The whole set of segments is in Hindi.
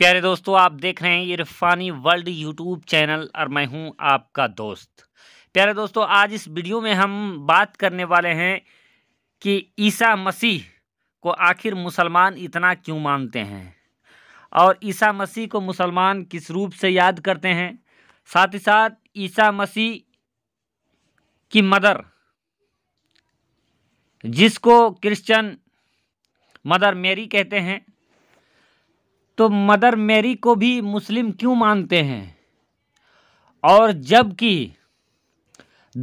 प्यारे दोस्तों आप देख रहे हैं इरफानी वर्ल्ड यूट्यूब चैनल और मैं हूं आपका दोस्त प्यारे दोस्तों आज इस वीडियो में हम बात करने वाले हैं कि ईसा मसीह को आखिर मुसलमान इतना क्यों मानते हैं और ईसा मसीह को मुसलमान किस रूप से याद करते हैं साथ ही साथ ईसा मसीह की मदर जिसको क्रिश्चियन मदर मेरी कहते हैं तो मदर मैरी को भी मुस्लिम क्यों मानते हैं और जबकि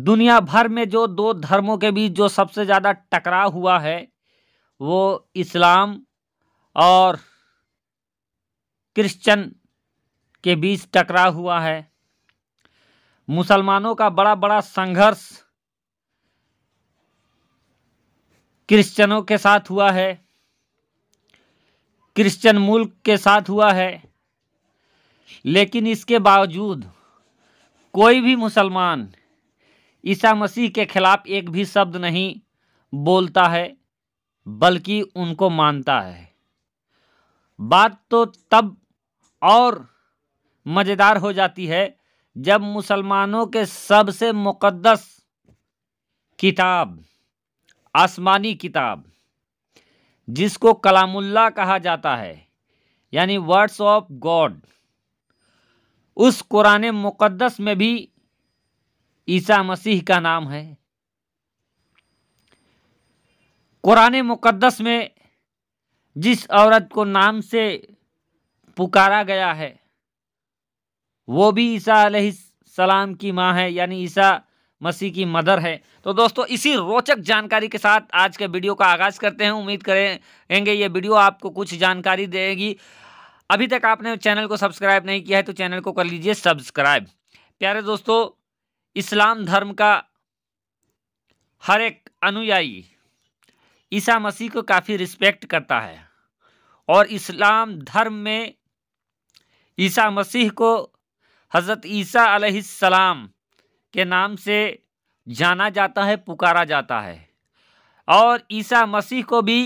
दुनिया भर में जो दो धर्मों के बीच जो सबसे ज़्यादा टकराव हुआ है वो इस्लाम और क्रिश्चन के बीच टकराव हुआ है मुसलमानों का बड़ा बड़ा संघर्ष क्रिश्चनों के साथ हुआ है क्रिश्चियन मुल्क के साथ हुआ है लेकिन इसके बावजूद कोई भी मुसलमान ईसा मसीह के खिलाफ एक भी शब्द नहीं बोलता है बल्कि उनको मानता है बात तो तब और मज़ेदार हो जाती है जब मुसलमानों के सबसे मुक़दस किताब आसमानी किताब जिसको कलामुल्ला कहा जाता है यानी वर्ड्स ऑफ गॉड उस कुरान मुक़दस में भी ईसा मसीह का नाम है कुरान मुक़दस में जिस औरत को नाम से पुकारा गया है वो भी ईसा सलाम की माँ है यानी ईसा मसीह की मदर है तो दोस्तों इसी रोचक जानकारी के साथ आज के वीडियो का आगाज़ करते हैं उम्मीद करेंगे ये वीडियो आपको कुछ जानकारी देगी अभी तक आपने चैनल को सब्सक्राइब नहीं किया है तो चैनल को कर लीजिए सब्सक्राइब प्यारे दोस्तों इस्लाम धर्म का हर एक अनुयायी ईसा मसीह को काफ़ी रिस्पेक्ट करता है और इस्लाम धर्म में ईसा मसीह को हज़रत ईसा सलाम के नाम से जाना जाता है पुकारा जाता है और ईसा मसीह को भी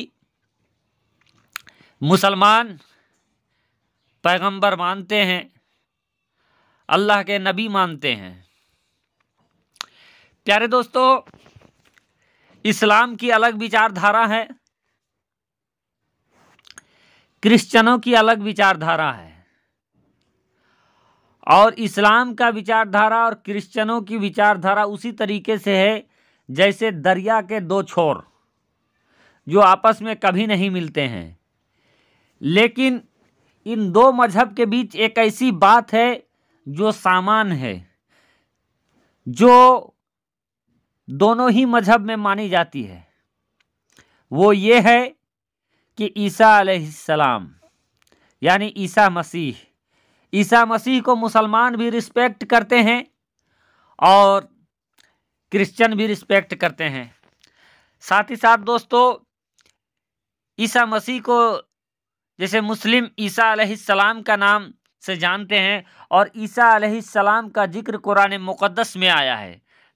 मुसलमान पैगंबर मानते हैं अल्लाह के नबी मानते हैं प्यारे दोस्तों इस्लाम की अलग विचारधारा है क्रिश्चनों की अलग विचारधारा है और इस्लाम का विचारधारा और क्रिश्चनों की विचारधारा उसी तरीके से है जैसे दरिया के दो छोर जो आपस में कभी नहीं मिलते हैं लेकिन इन दो मजहब के बीच एक ऐसी बात है जो सामान है जो दोनों ही मजहब में मानी जाती है वो ये है कि ईसा सलाम यानी ईसा मसीह ईसा मसीह को मुसलमान भी रिस्पेक्ट करते हैं और क्रिश्चियन भी रिस्पेक्ट करते हैं साथ ही साथ दोस्तों ईसा मसीह को जैसे मुस्लिम ईसा सलाम का नाम से जानते हैं और ईसा सलाम का जिक्र कुरान मुक़दस में आया है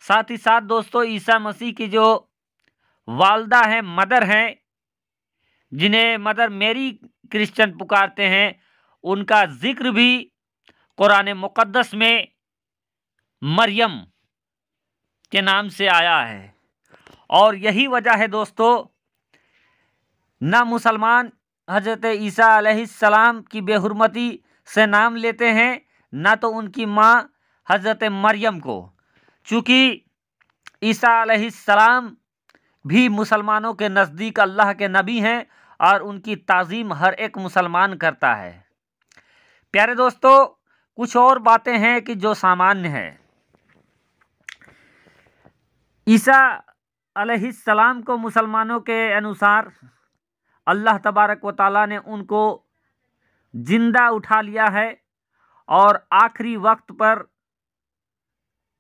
साथ ही साथ दोस्तों ईसा मसीह की जो वालदा हैं मदर हैं जिन्हें मदर मेरी क्रिश्चियन पुकारते हैं उनका ज़िक्र भी कुरान मुक़दस में मरियम के नाम से आया है और यही वजह है दोस्तों ना मुसलमान हजरत ईसा सलाम की बेहरमती से नाम लेते हैं ना तो उनकी माँ हजरत मरियम को चूँकि ईसीम सलाम भी मुसलमानों के नज़दीक अल्लाह के नबी हैं और उनकी ताज़ीम हर एक मुसलमान करता है प्यारे दोस्तों कुछ और बातें हैं कि जो सामान्य है ईसा अलैहिस्सलाम को मुसलमानों के अनुसार अल्लाह तबारक व ताली ने उनको जिंदा उठा लिया है और आखिरी वक्त पर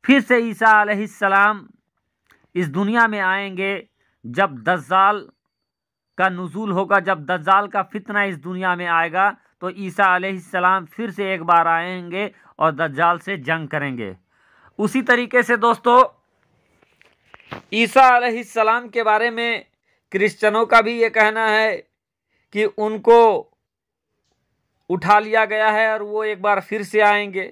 फिर से ईसा अलैहिस्सलाम इस दुनिया में आएंगे जब दज्जाल का नज़ूल होगा जब दज्जाल का फितना इस दुनिया में आएगा तो ईसा आलाम फिर से एक बार आएंगे और दज्जाल से जंग करेंगे उसी तरीके से दोस्तों ईसा आलाम के बारे में क्रिश्चनों का भी ये कहना है कि उनको उठा लिया गया है और वो एक बार फिर से आएंगे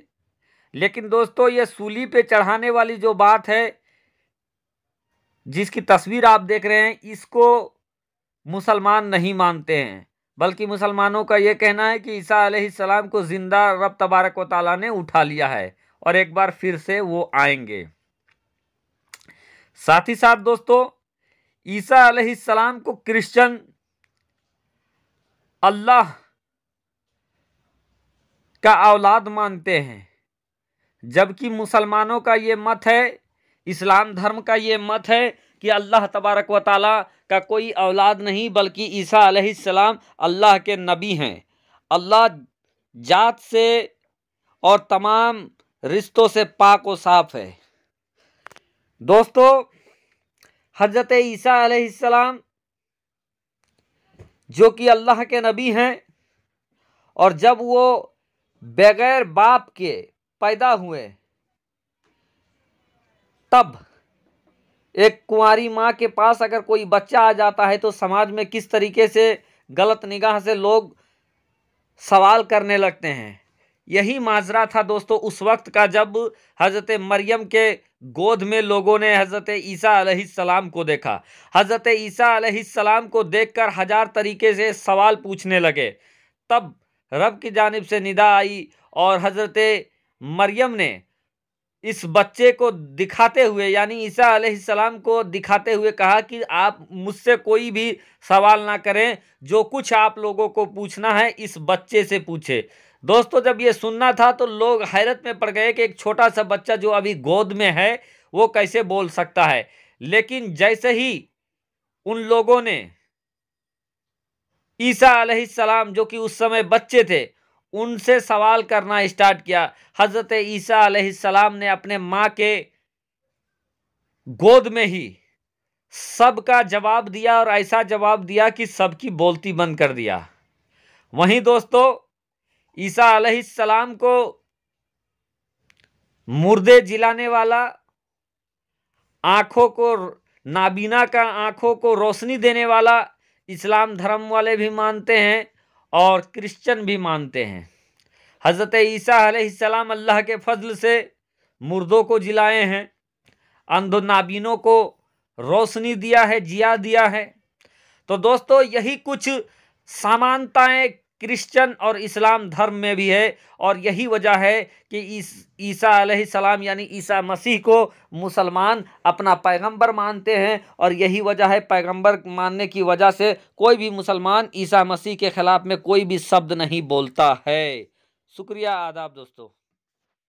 लेकिन दोस्तों ये सूली पे चढ़ाने वाली जो बात है जिसकी तस्वीर आप देख रहे हैं इसको मुसलमान नहीं मानते हैं बल्कि मुसलमानों का ये कहना है कि ईसा सलाम को ज़िंदा रब तबारक व ताली ने उठा लिया है और एक बार फिर से वो आएंगे साथ ही साथ दोस्तों ईसा आलाम को क्रिश्चन अल्लाह का औलाद मानते हैं जबकि मुसलमानों का ये मत है इस्लाम धर्म का ये मत है कि अल्लाह तबारक व ताली का कोई औलाद नहीं बल्कि ईसा आसमाम अल्लाह के नबी हैं अल्लाह जात से और तमाम रिश्तों से पाक व साफ़ है दोस्तों हजरत ईसा आसमाम जो कि अल्लाह के नबी हैं और जब वो बगैर बाप के पैदा हुए तब एक कुंवारी माँ के पास अगर कोई बच्चा आ जाता है तो समाज में किस तरीके से गलत निगाह से लोग सवाल करने लगते हैं यही माजरा था दोस्तों उस वक्त का जब हज़रत मरियम के गोद में लोगों ने हज़रत ईसा सलाम को देखा हज़रत ईसा सलाम को देखकर हज़ार तरीके से सवाल पूछने लगे तब रब की जानब से निदा आई और हज़रत मरियम ने इस बच्चे को दिखाते हुए यानी ईसा आलाम को दिखाते हुए कहा कि आप मुझसे कोई भी सवाल ना करें जो कुछ आप लोगों को पूछना है इस बच्चे से पूछे दोस्तों जब ये सुनना था तो लोग हैरत में पड़ गए कि एक छोटा सा बच्चा जो अभी गोद में है वो कैसे बोल सकता है लेकिन जैसे ही उन लोगों ने ईसा अलैहिस्सलाम जो कि उस समय बच्चे थे उनसे सवाल करना स्टार्ट किया हज़रत ईसा सलाम ने अपने माँ के गोद में ही सबका जवाब दिया और ऐसा जवाब दिया कि सबकी बोलती बंद कर दिया वहीं दोस्तों ईसा सलाम को मुर्दे जिलाने वाला आँखों को नाबीना का आँखों को रोशनी देने वाला इस्लाम धर्म वाले भी मानते हैं और क्रिश्चन भी मानते हैं हज़रत ईसा अल्लाह के फजल से मुर्दों को जिलाए हैं अंधो नाबीनों को रोशनी दिया है जिया दिया है तो दोस्तों यही कुछ समानताएं क्रिश्चन और इस्लाम धर्म में भी है और यही वजह है कि ईसा इस, यानी ईसा मसीह को मुसलमान अपना पैगंबर मानते हैं और यही वजह है पैगंबर मानने की वजह से कोई भी मुसलमान ईसा मसीह के ख़िलाफ़ में कोई भी शब्द नहीं बोलता है शुक्रिया आदाब दोस्तों